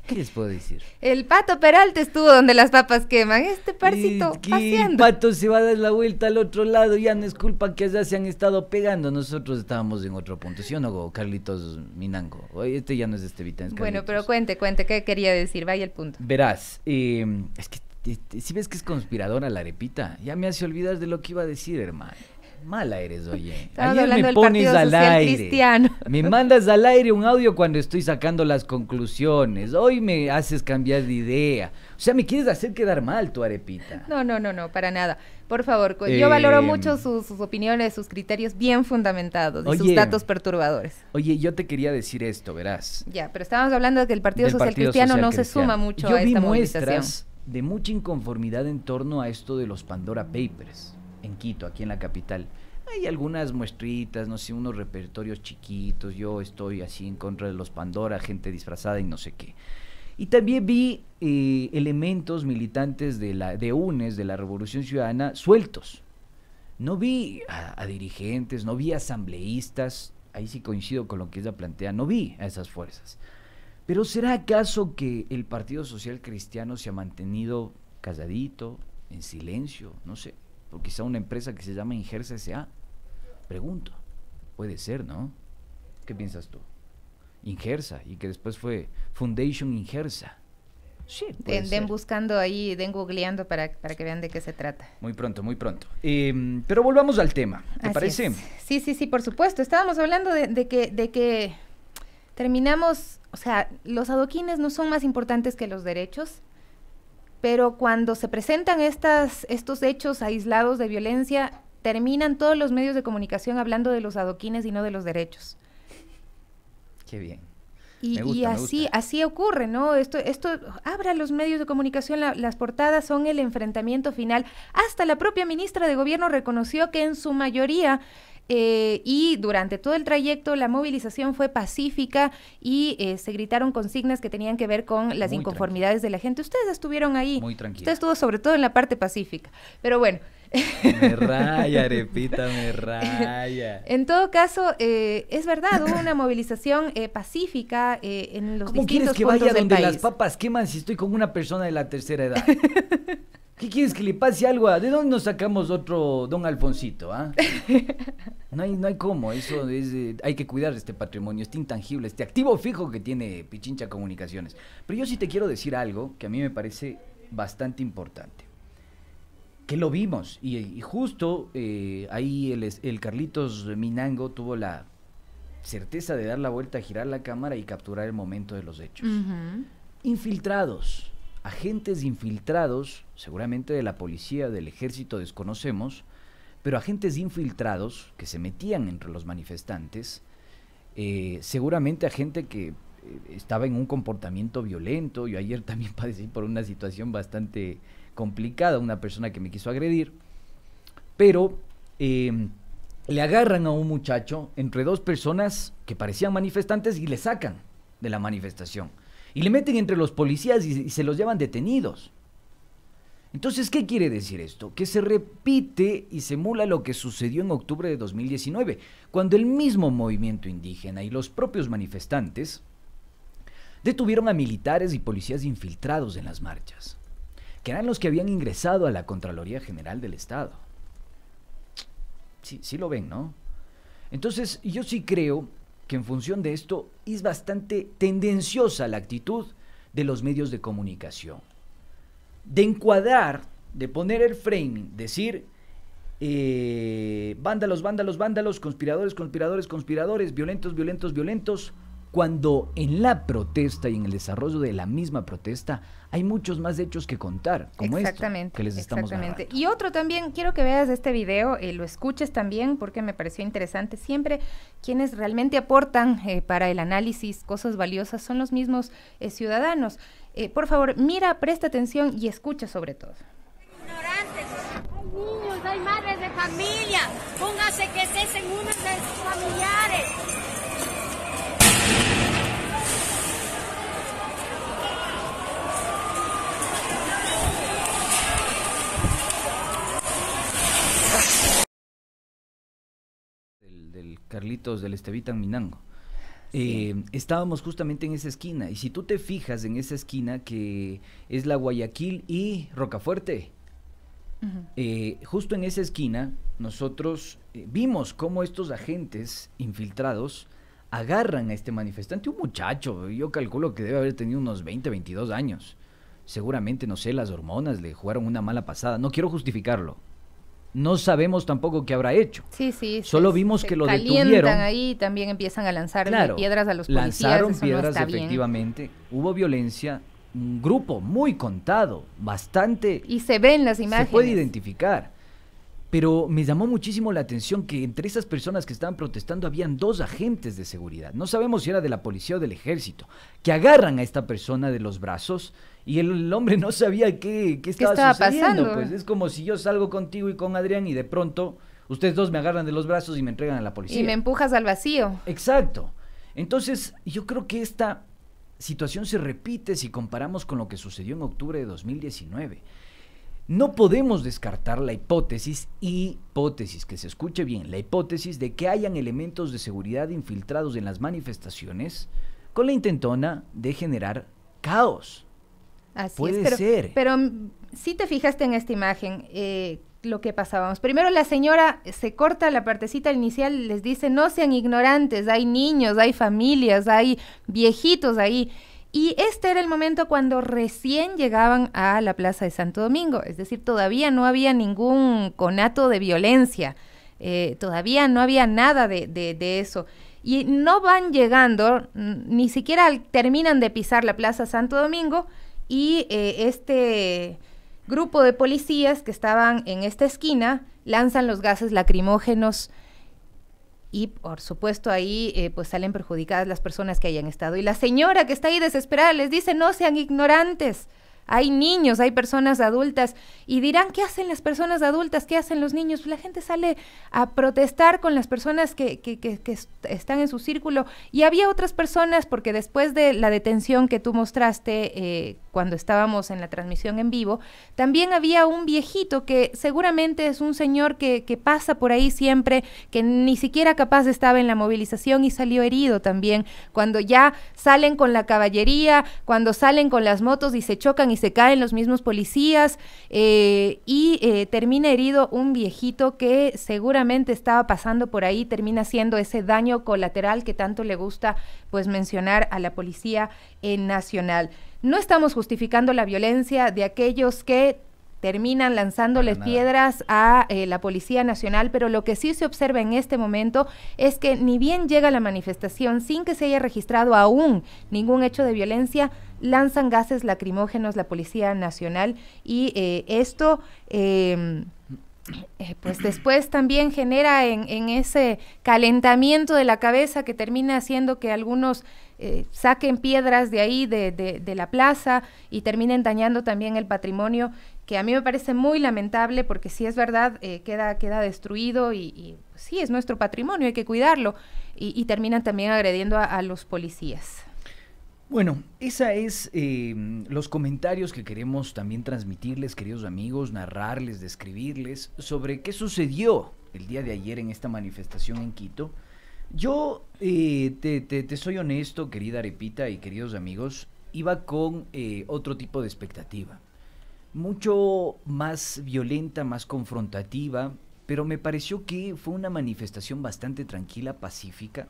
¿Qué les puedo decir? El pato Peralta estuvo donde las papas queman. Este parcito paseando. El pato se va a dar la vuelta al otro lado. Ya no es culpa que allá se han estado pegando. Nosotros estábamos en otro punto. ¿Sí o no, Carlitos Minango? Este ya no es este Vitán. bueno, pero cuente, cuente. ¿Qué quería decir? Vaya el punto. Verás, em, es que este, si ves que es conspiradora la arepita, ya me hace olvidar de lo que iba a decir, hermano mala eres, oye. Ayer me pones al aire. Cristiano. Me mandas al aire un audio cuando estoy sacando las conclusiones. Hoy me haces cambiar de idea. O sea, me quieres hacer quedar mal tu arepita. No, no, no, no, para nada. Por favor, yo valoro em. mucho sus, opiniones, sus criterios bien fundamentados y sus datos perturbadores. Oye, yo te quería decir esto, verás. Ya, pero estábamos hablando de que el Partido Social Cristiano no se suma mucho yo a esta movilización. de mucha inconformidad en torno a esto de los Pandora Papers en Quito, aquí en la capital. Hay algunas muestritas, no sé, unos repertorios chiquitos, yo estoy así en contra de los Pandora, gente disfrazada y no sé qué. Y también vi eh, elementos militantes de, la, de UNES, de la Revolución Ciudadana, sueltos. No vi a, a, dirigentes, no vi asambleístas, ahí sí coincido con lo que ella plantea, no vi a esas fuerzas. Pero ¿será acaso que el Partido Social Cristiano se ha mantenido calladito, en silencio? No sé o quizá una empresa que se llama Ingersa S.A. Pregunto, puede ser, ¿no? ¿Qué piensas tú? Ingersa, y que después fue Foundation Ingersa. Sí, den, buscando ahí, den googleando para, para, que vean de qué se trata. Muy pronto, muy pronto. Em, pero volvamos al tema, ¿te parece? Sí, sí, sí, por supuesto. Estábamos hablando de, de, que, de que terminamos, o sea, los adoquines no son más importantes que los derechos, pero cuando se presentan estas, estos hechos aislados de violencia, terminan todos los medios de comunicación hablando de los adoquines y no de los derechos. Qué bien. Y, y así, así ocurre, ¿no? Esto, esto abra los medios de comunicación, las portadas son el enfrentamiento final. Hasta la propia ministra de Gobierno reconoció que en su mayoría eh, y durante todo el trayecto la movilización fue pacífica y eh, se gritaron consignas que tenían que ver con las inconformidades de la gente. Ustedes estuvieron ahí. Muy tranquilo. Usted estuvo sobre todo en la parte pacífica. Pero bueno. me raya, Arepita, me raya. en todo caso, eh, es verdad, hubo una movilización pacífica en los ¿Cómo quieres que vaya donde las papas queman si estoy con una persona de la tercera edad? ¿Qué quieres que le pase algo? ¿De dónde nos sacamos otro don Alfonsito? Ah? No, hay, no hay cómo, eso es, eh, hay que cuidar este patrimonio, este intangible, este activo fijo que tiene Pichincha Comunicaciones. Pero yo sí te quiero decir algo que a mí me parece bastante importante. Que lo vimos y, justo eh, ahí el, el Carlitos Minango tuvo la certeza de dar la vuelta, girar la cámara y capturar el momento de los hechos. Infiltrados agentes infiltrados, seguramente de la policía, del ejército desconocemos, pero agentes infiltrados que se metían entre los manifestantes, eh, seguramente a gente que eh, estaba en un comportamiento violento, yo ayer también padecí por una situación bastante complicada, una persona que me quiso agredir, pero em, le agarran a un muchacho entre dos personas que parecían manifestantes y le sacan de la manifestación. Y le meten entre los policías y, se los llevan detenidos. Entonces, ¿qué quiere decir esto? Que se repite y se emula lo que sucedió en octubre de 2019, cuando el mismo movimiento indígena y los propios manifestantes detuvieron a militares y policías infiltrados en las marchas, que eran los que habían ingresado a la Contraloría General del Estado. Sí, sí lo ven, ¿no? Entonces, yo sí creo que en función de esto es bastante tendenciosa la actitud de los medios de comunicación. De encuadrar, de poner el framing, decir, eh, vándalos, vándalos, vándalos, conspiradores, conspiradores, conspiradores, violentos, violentos, violentos, cuando en la protesta y en el desarrollo de la misma protesta hay muchos más hechos que contar, como exactamente, esto que les estamos Exactamente. Y otro también, quiero que veas este video, eh, lo escuches también porque me pareció interesante. Siempre quienes realmente aportan eh, para el análisis cosas valiosas son los mismos eh, ciudadanos. por favor, mira, presta atención y escucha sobre todo. hay niños, hay madres de familia, póngase que de sus familiares. Carlitos del Estevitan Minango. Eh, estábamos justamente en esa esquina y si tú te fijas en esa esquina que es la Guayaquil y Rocafuerte, eh, justo en esa esquina nosotros eh, vimos cómo estos agentes infiltrados agarran a este manifestante, un muchacho, yo calculo que debe haber tenido unos 20, 22 años. Seguramente, no sé, las hormonas le jugaron una mala pasada. No quiero justificarlo, no sabemos tampoco qué habrá hecho. Sí, sí. Solo vimos que lo detuvieron. ahí también empiezan a lanzar piedras a los policías. Lanzaron piedras, efectivamente. Hubo violencia. Un grupo muy contado, bastante. Y se ven las imágenes. Se puede identificar. Pero me llamó muchísimo la atención que entre esas personas que estaban protestando habían dos agentes de seguridad. No sabemos si era de la policía o del ejército, que agarran a esta persona de los brazos y el, hombre no sabía qué, qué estaba, sucediendo, pasando? Pues es como si yo salgo contigo y con Adrián y de pronto ustedes dos me agarran de los brazos y me entregan a la policía. Y me empujas al vacío. Exacto. Entonces, yo creo que esta situación se repite si comparamos con lo que sucedió en octubre de 2019. No podemos descartar la hipótesis, hipótesis, que se escuche bien, la hipótesis de que hayan elementos de seguridad infiltrados en las manifestaciones con la intentona de generar caos. Así es, pero, si mm, te fijaste en esta imagen, eh, lo que pasábamos. Primero la señora se corta la partecita inicial, les dice, no sean ignorantes, hay niños, hay familias, hay viejitos ahí. Y este era el momento cuando recién llegaban a la Plaza de Santo Domingo, es decir, todavía no había ningún conato de violencia, eh, todavía no había nada de, de eso y no van llegando, ni siquiera terminan de pisar la Plaza Santo Domingo, y eh, este grupo de policías que estaban en esta esquina lanzan los gases lacrimógenos y por supuesto ahí eh, pues salen perjudicadas las personas que hayan estado. Y la señora que está ahí desesperada les dice, no sean ignorantes, hay niños, hay personas adultas y dirán, ¿qué hacen las personas adultas? ¿Qué hacen los niños? La gente sale a protestar con las personas que, que, están en su círculo y había otras personas porque después de la detención que tú mostraste, eh, cuando estábamos en la transmisión en vivo, también había un viejito que seguramente es un señor que, pasa por ahí siempre, que ni siquiera capaz estaba en la movilización y salió herido también, cuando ya salen con la caballería, cuando salen con las motos y se chocan y se caen los mismos policías, eh, y eh, termina herido un viejito que seguramente estaba pasando por ahí, termina siendo ese daño colateral que tanto le gusta pues mencionar a la Policía Nacional. No estamos justificando la violencia de aquellos que terminan lanzándoles piedras a eh, la Policía Nacional, pero lo que sí se observa en este momento es que ni bien llega la manifestación sin que se haya registrado aún ningún hecho de violencia, lanzan gases lacrimógenos la Policía Nacional y eh, esto... Em, eh, pues después también genera en, ese calentamiento de la cabeza que termina haciendo que algunos eh, saquen piedras de ahí, de, la plaza, y terminen dañando también el patrimonio, que a mí me parece muy lamentable porque si es verdad, eh, queda, queda destruido y, sí, es nuestro patrimonio, hay que cuidarlo, y, terminan también agrediendo a los policías. Bueno, esa es em, los comentarios que queremos también transmitirles, queridos amigos, narrarles, describirles sobre qué sucedió el día de ayer en esta manifestación en Quito. Yo eh, te, te, soy honesto, querida Arepita y queridos amigos, iba con eh, otro tipo de expectativa, mucho más violenta, más confrontativa, pero me pareció que fue una manifestación bastante tranquila, pacífica,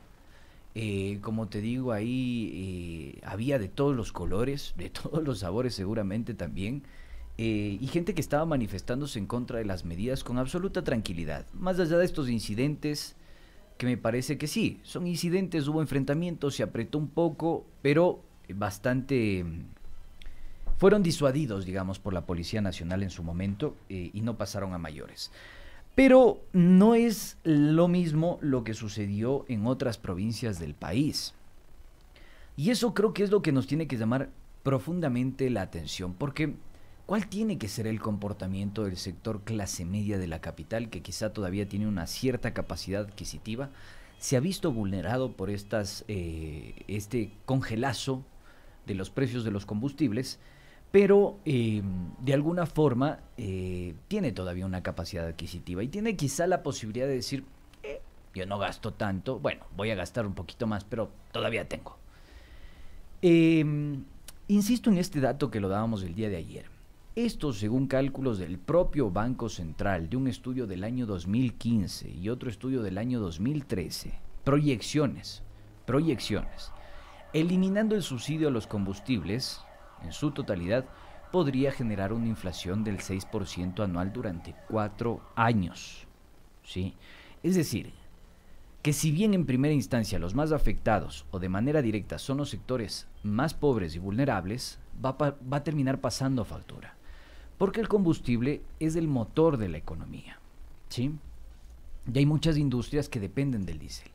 eh, como te digo, ahí eh, había de todos los colores, de todos los sabores seguramente también, eh, y gente que estaba manifestándose en contra de las medidas con absoluta tranquilidad. Más allá de estos incidentes, que me parece que sí, son incidentes, hubo enfrentamientos, se apretó un poco, pero bastante... Fueron disuadidos, digamos, por la Policía Nacional en su momento y no pasaron a mayores. Pero no es lo mismo lo que sucedió en otras provincias del país. Y eso creo que es lo que nos tiene que llamar profundamente la atención, porque ¿cuál tiene que ser el comportamiento del sector clase media de la capital, que quizá todavía tiene una cierta capacidad adquisitiva? Se ha visto vulnerado por eh, este congelazo de los precios de los combustibles pero em, de alguna forma eh, tiene todavía una capacidad adquisitiva y tiene quizá la posibilidad de decir, eh, yo no gasto tanto, bueno, voy a gastar un poquito más, pero todavía tengo. Em, insisto en este dato que lo dábamos el día de ayer. Esto según cálculos del propio Banco Central, de un estudio del año 2015 y otro estudio del año 2013. Proyecciones, proyecciones. Eliminando el subsidio a los combustibles, en su totalidad, podría generar una inflación del 6% anual durante cuatro años. ¿sí? Es decir, que si bien en primera instancia los más afectados o de manera directa son los sectores más pobres y vulnerables, va, a terminar pasando a faltura Porque el combustible es el motor de la economía. ¿sí? Y hay muchas industrias que dependen del diésel.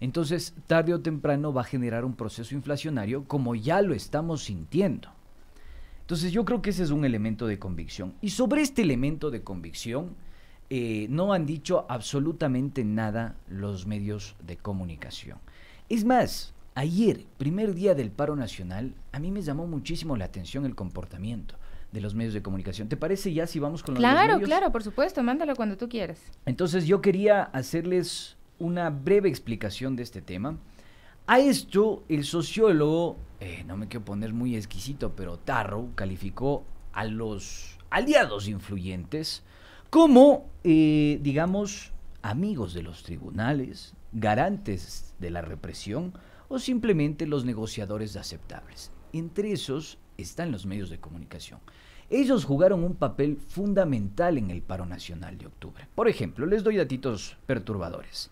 Entonces, tarde o temprano va a generar un proceso inflacionario como ya lo estamos sintiendo. Entonces yo creo que ese es un elemento de convicción. Y sobre este elemento de convicción eh, no han dicho absolutamente nada los medios de comunicación. Es más, ayer, primer día del paro nacional, a mí me llamó muchísimo la atención el comportamiento de los medios de comunicación. ¿Te parece ya si vamos con los Claro, claro, por supuesto, mándalo cuando tú quieras. Entonces yo quería hacerles una breve explicación de este tema. A esto el sociólogo eh, no me quiero poner muy exquisito, pero Tarrow calificó a los aliados influyentes como, eh, digamos, amigos de los tribunales, garantes de la represión o simplemente los negociadores aceptables. Entre esos están los medios de comunicación. Ellos jugaron un papel fundamental en el paro nacional de octubre. Por ejemplo, les doy datitos perturbadores.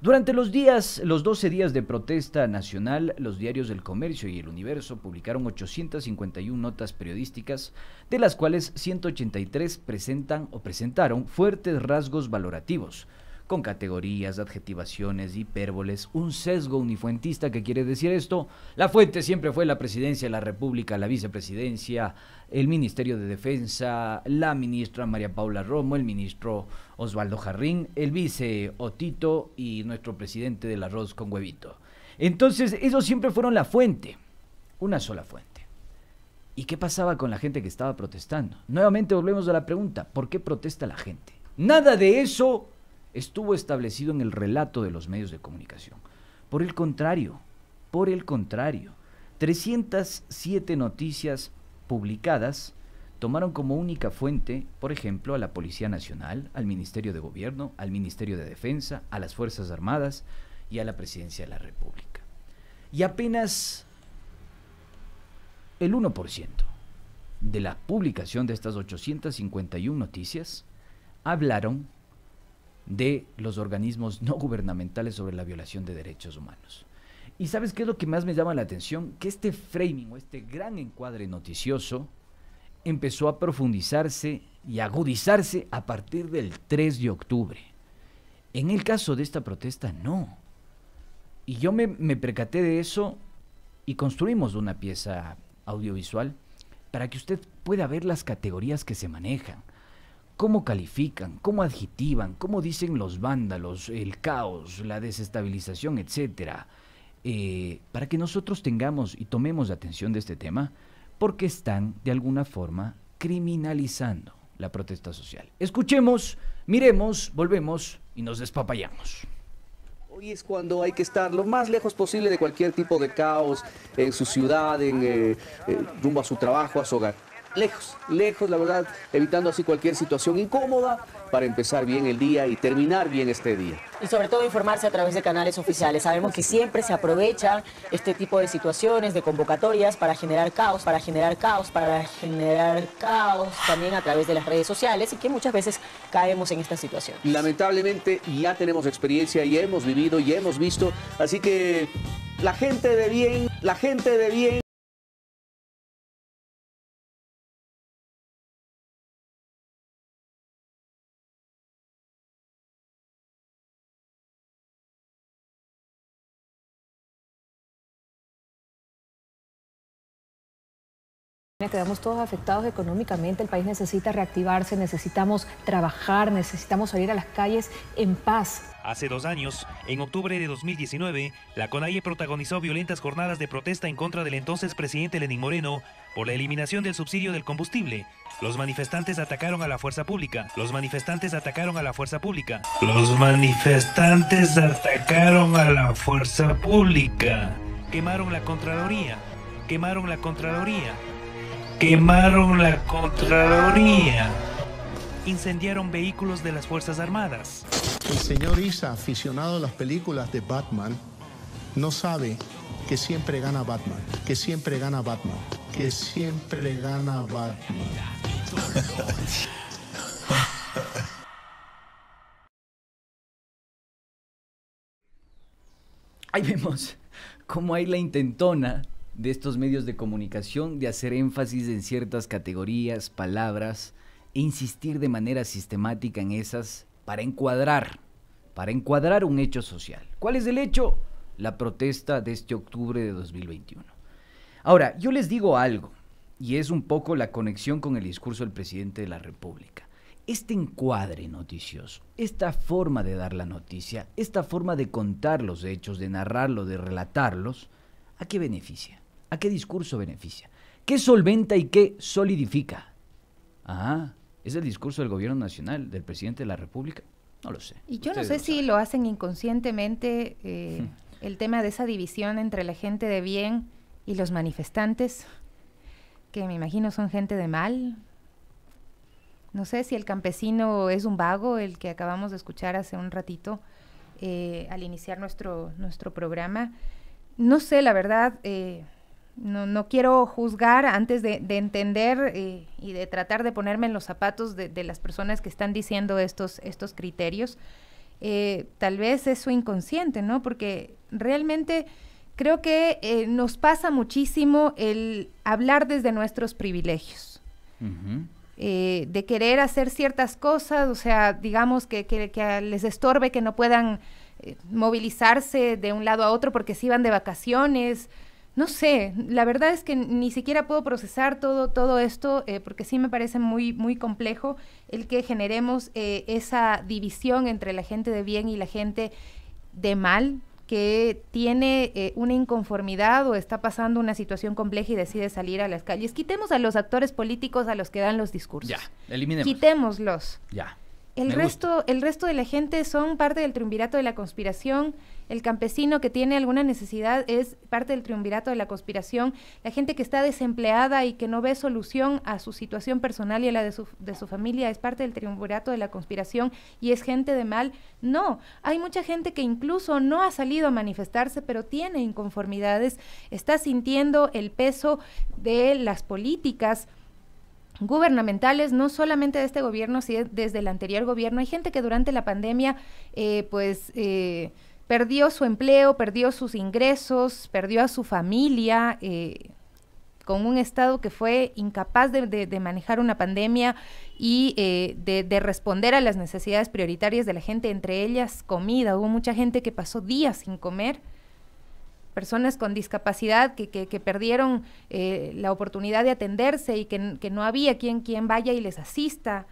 Durante los días, los 12 días de protesta nacional, los diarios del Comercio y El Universo publicaron 851 notas periodísticas, de las cuales 183 presentan o presentaron fuertes rasgos valorativos, con categorías, adjetivaciones, hipérboles, un sesgo unifuentista que quiere decir esto. La fuente siempre fue la presidencia de la República, la vicepresidencia, el Ministerio de Defensa, la ministra María Paula Romo, el ministro Osvaldo Jarrín, el vice Otito y nuestro presidente del arroz con huevito. Entonces, esos siempre fueron la fuente, una sola fuente. ¿Y qué pasaba con la gente que estaba protestando? Nuevamente volvemos a la pregunta, ¿por qué protesta la gente? Nada de eso estuvo establecido en el relato de los medios de comunicación. Por el contrario, por el contrario, 307 noticias publicadas tomaron como única fuente, por ejemplo, a la Policía Nacional, al Ministerio de Gobierno, al Ministerio de Defensa, a las Fuerzas Armadas y a la Presidencia de la República. Y apenas el 1% de la publicación de estas 851 noticias hablaron de los organismos no gubernamentales sobre la violación de derechos humanos. ¿Y sabes qué es lo que más me llama la atención? Que este framing o este gran encuadre noticioso empezó a profundizarse y agudizarse a partir del 3 de octubre. En el caso de esta protesta, no. Y yo me, me percaté de eso y construimos una pieza audiovisual para que usted pueda ver las categorías que se manejan, cómo califican, cómo adjetivan, cómo dicen los vándalos, el caos, la desestabilización, etc. Eh, para que nosotros tengamos y tomemos atención de este tema, porque están de alguna forma criminalizando la protesta social. Escuchemos, miremos, volvemos y nos despapayamos. Hoy es cuando hay que estar lo más lejos posible de cualquier tipo de caos en su ciudad, en, eh, eh, rumbo a su trabajo, a su hogar lejos, lejos, la verdad, evitando así cualquier situación incómoda para empezar bien el día y terminar bien este día. Y sobre todo informarse a través de canales oficiales. Sabemos que siempre se aprovechan este tipo de situaciones, de convocatorias para generar caos, para generar caos, para generar caos también a través de las redes sociales y que muchas veces caemos en esta situación. Lamentablemente ya tenemos experiencia y hemos vivido y hemos visto, así que la gente de bien, la gente de bien Quedamos todos afectados económicamente, el país necesita reactivarse, necesitamos trabajar, necesitamos salir a las calles en paz. Hace dos años, en octubre de 2019, la CONAIE protagonizó violentas jornadas de protesta en contra del entonces presidente Lenín Moreno por la eliminación del subsidio del combustible. Los manifestantes atacaron a la fuerza pública. Los manifestantes atacaron a la fuerza pública. Los manifestantes atacaron a la fuerza pública. Quemaron la Contraloría. Quemaron la Contraloría. Quemaron la Contraloría. Incendiaron vehículos de las Fuerzas Armadas. El señor Isa, aficionado a las películas de Batman, no sabe que siempre gana Batman, que siempre gana Batman, que siempre gana Batman. Ahí vemos cómo hay la intentona de estos medios de comunicación de hacer énfasis en ciertas categorías, palabras, e insistir de manera sistemática en esas para encuadrar, para encuadrar un hecho social. ¿Cuál es el hecho? La protesta de este octubre de 2021. Ahora, yo les digo algo, y es un poco la conexión con el discurso del presidente de la República. Este encuadre noticioso, esta forma de dar la noticia, esta forma de contar los hechos, de narrarlos, de relatarlos, ¿a qué beneficia? ¿A qué discurso beneficia? ¿Qué solventa y qué solidifica? Ah, ¿es el discurso del gobierno nacional, del presidente de la República? No lo sé. Y yo no sé si lo hacen inconscientemente eh, el tema de esa división entre la gente de bien y los manifestantes, que me imagino son gente de mal. No sé si el campesino es un vago, el que acabamos de escuchar hace un ratito eh, al iniciar nuestro, nuestro programa. No sé, la verdad, eh, no, no quiero juzgar antes de, entender eh, y de tratar de ponerme en los zapatos de, las personas que están diciendo estos, estos criterios. Eh, tal vez es su inconsciente, ¿no? Porque realmente creo que eh, nos pasa muchísimo el hablar desde nuestros privilegios. de querer hacer ciertas cosas, o sea, digamos que, que les estorbe que no puedan movilizarse de un lado a otro porque se iban de vacaciones, no sé, la verdad es que ni siquiera puedo procesar todo, todo esto eh, porque sí me parece muy, muy complejo el que generemos eh, esa división entre la gente de bien y la gente de mal que tiene eh, una inconformidad o está pasando una situación compleja y decide salir a las calles. Quitemos a los actores políticos a los que dan los discursos. Ya, eliminemos. Quitémoslos. Ya. El resto, el resto de la gente son parte del triunvirato de la conspiración el campesino que tiene alguna necesidad es parte del triunvirato de la conspiración, la gente que está desempleada y que no ve solución a su situación personal y a la de su, familia es parte del triunvirato de la conspiración y es gente de mal. No, hay mucha gente que incluso no ha salido a manifestarse, pero tiene inconformidades, está sintiendo el peso de las políticas gubernamentales, no solamente de este gobierno, sino desde el anterior gobierno. Hay gente que durante la pandemia, eh, pues... Eh, perdió su empleo, perdió sus ingresos, perdió a su familia, eh, con un Estado que fue incapaz de, manejar una pandemia y eh, de, responder a las necesidades prioritarias de la gente, entre ellas comida. Hubo mucha gente que pasó días sin comer, personas con discapacidad que, perdieron eh, la oportunidad de atenderse y que, que no había quien, quien vaya y les asista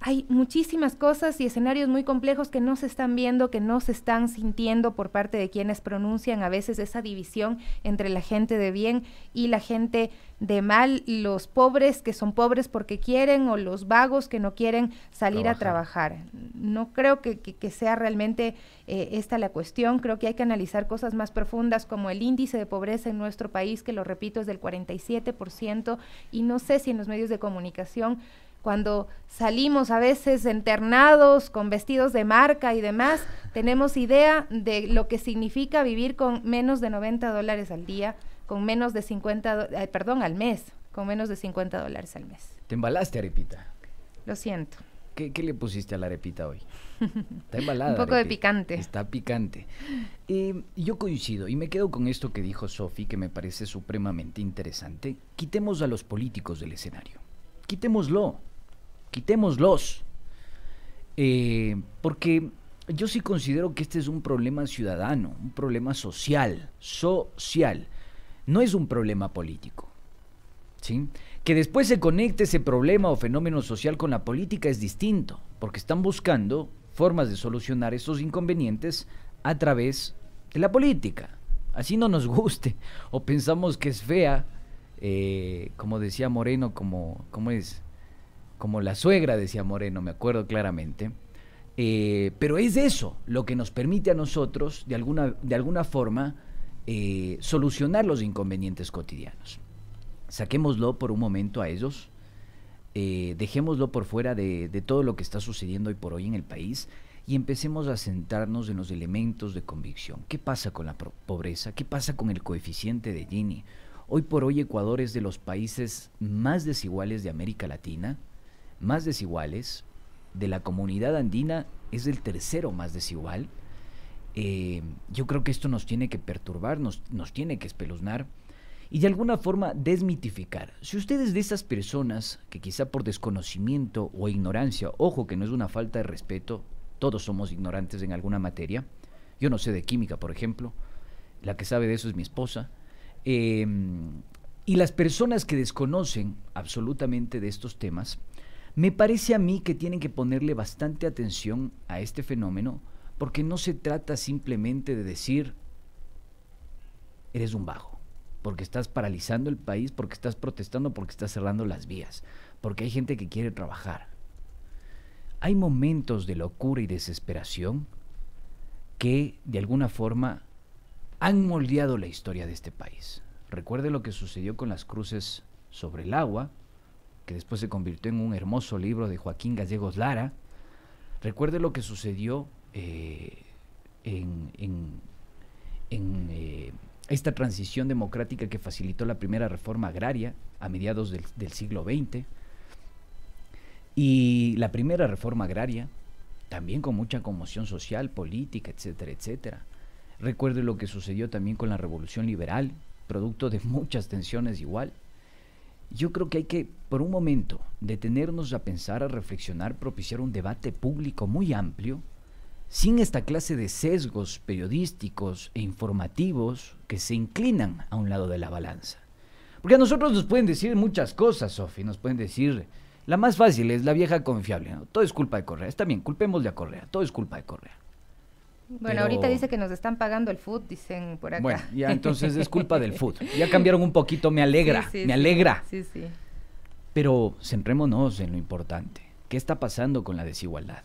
hay muchísimas cosas y escenarios muy complejos que no se están viendo, que no se están sintiendo por parte de quienes pronuncian a veces esa división entre la gente de bien y la gente de mal, los pobres que son pobres porque quieren o los vagos que no quieren salir a trabajar. No creo que, sea realmente eh, esta la cuestión, creo que hay que analizar cosas más profundas como el índice de pobreza en nuestro país, que lo repito es del 47%, y no sé si en los medios de comunicación cuando salimos a veces internados con vestidos de marca y demás, tenemos idea de lo que significa vivir con menos de 90 dólares al día, con menos de 50, perdón, al mes, con menos de 50 dólares al mes. Te embalaste, Arepita. Lo siento. ¿Qué, le pusiste a la arepita hoy? Está embalada. Un poco de picante. Está picante. Eh, yo coincido y me quedo con esto que dijo Sofi, que me parece supremamente interesante. Quitemos a los políticos del escenario. Quitémoslo quitémoslos. Eh, porque yo sí considero que este es un problema ciudadano, un problema social, social. No es un problema político. ¿sí? Que después se conecte ese problema o fenómeno social con la política es distinto, porque están buscando formas de solucionar esos inconvenientes a través de la política. Así no nos guste o pensamos que es fea, eh, como decía Moreno, como, es? como la suegra, decía Moreno, me acuerdo claramente. Eh, pero es eso lo que nos permite a nosotros, de alguna, de alguna forma, eh, solucionar los inconvenientes cotidianos. Saquémoslo por un momento a ellos, eh, dejémoslo por fuera de, de todo lo que está sucediendo hoy por hoy en el país y empecemos a sentarnos en los elementos de convicción. ¿Qué pasa con la pobreza? ¿Qué pasa con el coeficiente de Gini? Hoy por hoy Ecuador es de los países más desiguales de América Latina más desiguales, de la comunidad andina es el tercero más desigual. Eh, yo creo que esto nos tiene que perturbar, nos, nos tiene que espeluznar y de alguna forma desmitificar. Si ustedes de esas personas que quizá por desconocimiento o ignorancia, ojo que no es una falta de respeto, todos somos ignorantes en alguna materia, yo no sé de química, por ejemplo, la que sabe de eso es mi esposa, eh, y las personas que desconocen absolutamente de estos temas, me parece a mí que tienen que ponerle bastante atención a este fenómeno porque no se trata simplemente de decir, eres un bajo, porque estás paralizando el país, porque estás protestando, porque estás cerrando las vías, porque hay gente que quiere trabajar. Hay momentos de locura y desesperación que, de alguna forma, han moldeado la historia de este país. Recuerde lo que sucedió con las cruces sobre el agua, que después se convirtió en un hermoso libro de Joaquín Gallegos Lara, recuerde lo que sucedió eh, en, eh, esta transición democrática que facilitó la primera reforma agraria a mediados del, siglo XX. Y la primera reforma agraria, también con mucha conmoción social, política, etcétera, etcétera. Recuerde lo que sucedió también con la revolución liberal, producto de muchas tensiones igual. Yo creo que hay que, por un momento, detenernos a pensar, a reflexionar, propiciar un debate público muy amplio, sin esta clase de sesgos periodísticos e informativos que se inclinan a un lado de la balanza. Porque a nosotros nos pueden decir muchas cosas, Sofi, nos pueden decir, la más fácil es la vieja confiable, todo es culpa de Correa, está bien, culpemos de a Correa, todo es culpa de Correa. Bueno, ahorita dice que nos están pagando el food, dicen por acá. Bueno, ya entonces es culpa del food. Ya cambiaron un poquito, me alegra, me alegra. Sí, sí. Pero centrémonos en lo importante. ¿Qué está pasando con la desigualdad?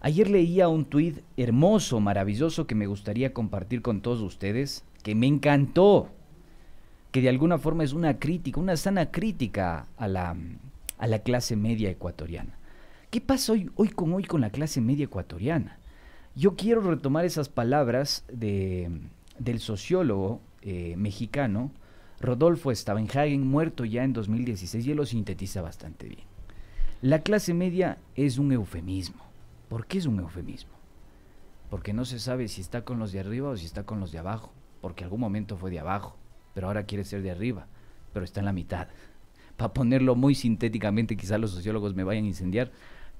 Ayer leía un tuit hermoso, maravilloso que me gustaría compartir con todos ustedes, que me encantó, que de alguna forma es una crítica, una sana crítica a la, a la clase media ecuatoriana. ¿Qué pasa hoy, hoy con hoy con la clase media ecuatoriana? Yo quiero retomar esas palabras de, del sociólogo eh, mexicano Rodolfo Stavenhagen, muerto ya en 2016, y él lo sintetiza bastante bien. La clase media es un eufemismo. ¿Por qué es un eufemismo? Porque no se sabe si está con los de arriba o si está con los de abajo, porque algún momento fue de abajo, pero ahora quiere ser de arriba, pero está en la mitad. Para ponerlo muy sintéticamente, quizás los sociólogos me vayan a incendiar,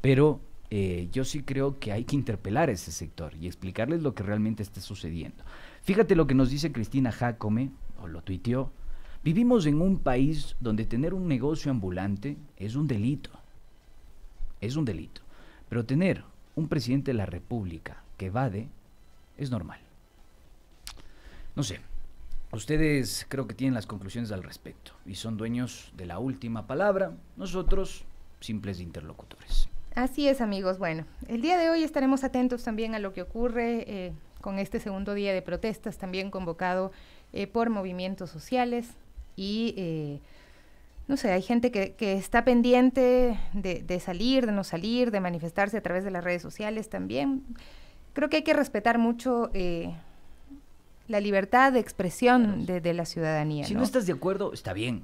pero eh, yo sí creo que hay que interpelar a ese sector y explicarles lo que realmente está sucediendo. Fíjate lo que nos dice Cristina Jacome, o lo tuiteó, vivimos en un país donde tener un negocio ambulante es un delito, es un delito, pero tener un presidente de la República que evade es normal. No sé, ustedes creo que tienen las conclusiones al respecto y son dueños de la última palabra, nosotros simples interlocutores. Así es, amigos. Bueno, el día de hoy estaremos atentos también a lo que ocurre eh, con este segundo día de protestas, también convocado eh, por movimientos sociales y... Eh, no sé, hay gente que, está pendiente de, salir, de no salir, de manifestarse a través de las redes sociales también. Creo que hay que respetar mucho la libertad de expresión de, la ciudadanía. Si ¿no? estás de acuerdo, está bien,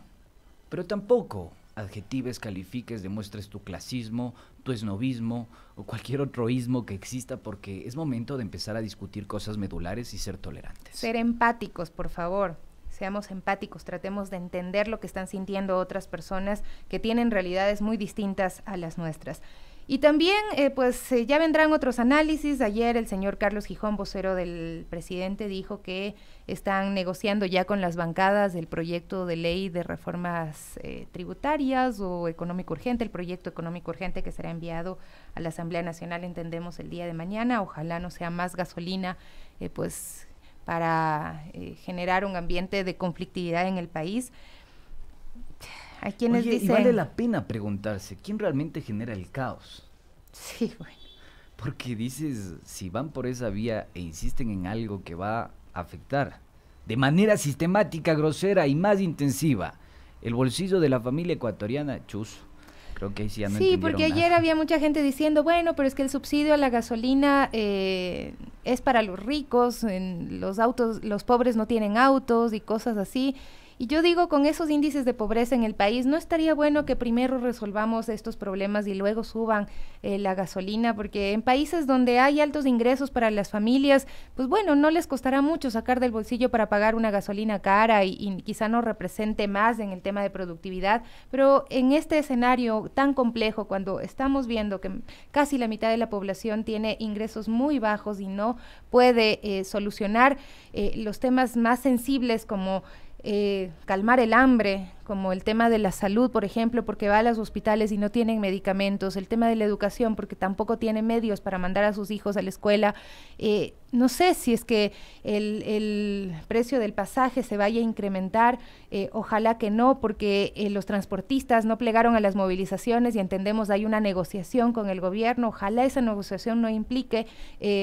pero tampoco adjetives, califiques, demuestres tu clasismo, esnovismo o cualquier otro ismo que exista, porque es momento de empezar a discutir cosas medulares y ser tolerantes. Ser empáticos, por favor. Seamos empáticos, tratemos de entender lo que están sintiendo otras personas que tienen realidades muy distintas a las nuestras. Y también, eh, pues eh, ya vendrán otros análisis. Ayer el señor Carlos Gijón, vocero del presidente, dijo que están negociando ya con las bancadas el proyecto de ley de reformas eh, tributarias o económico urgente, el proyecto económico urgente que será enviado a la Asamblea Nacional, entendemos, el día de mañana. Ojalá no sea más gasolina, eh, pues para eh, generar un ambiente de conflictividad en el país. Hay quienes Y vale la pena preguntarse, ¿quién realmente genera el caos? Sí, bueno. Porque dices, si van por esa vía e insisten en algo que va afectar de manera sistemática, grosera y más intensiva el bolsillo de la familia ecuatoriana, chus. Creo que ahí sí, sí porque ayer había mucha gente diciendo, bueno, pero es que el subsidio a la gasolina eh, es para los ricos, en los autos, los pobres no tienen autos y cosas así. Y yo digo, con esos índices de pobreza en el país, no estaría bueno que primero resolvamos estos problemas y luego suban eh, la gasolina, porque en países donde hay altos ingresos para las familias, pues bueno, no les costará mucho sacar del bolsillo para pagar una gasolina cara y, quizá no represente más en el tema de productividad, pero en este escenario tan complejo, cuando estamos viendo que casi la mitad de la población tiene ingresos muy bajos y no puede eh, solucionar eh, los temas más sensibles como eh, calmar el hambre, como el tema de la salud, por ejemplo, porque va a los hospitales y no tienen medicamentos, el tema de la educación, porque tampoco tiene medios para mandar a sus hijos a la escuela. Eh, no sé si es que el, precio del pasaje se vaya a incrementar, eh, ojalá que no, porque eh, los transportistas no plegaron a las movilizaciones y entendemos hay una negociación con el gobierno, ojalá esa negociación no implique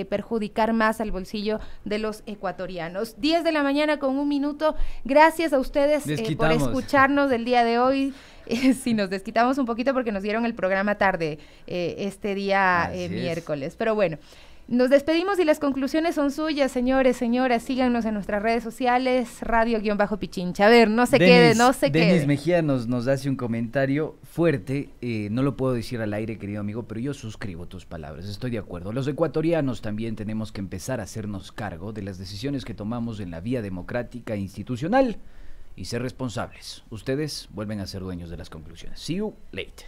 perjudicar más al bolsillo de los ecuatorianos. 10 de la mañana con un minuto, gracias a ustedes por escucharnos del día de hoy. Eh, si nos desquitamos un poquito porque nos dieron el programa tarde eh, este día eh, miércoles. Pero bueno, nos despedimos y las conclusiones son suyas, señores, señoras. Síganos en nuestras redes sociales, radio-pichincha. A ver, no se quede, no se quede. Denis Mejía nos, nos hace un comentario fuerte. no lo puedo decir al aire, querido amigo, pero yo suscribo tus palabras. Estoy de acuerdo. Los ecuatorianos también tenemos que empezar a hacernos cargo de las decisiones que tomamos en la vía democrática e institucional y ser responsables. Ustedes vuelven a ser dueños de las conclusiones. See you late.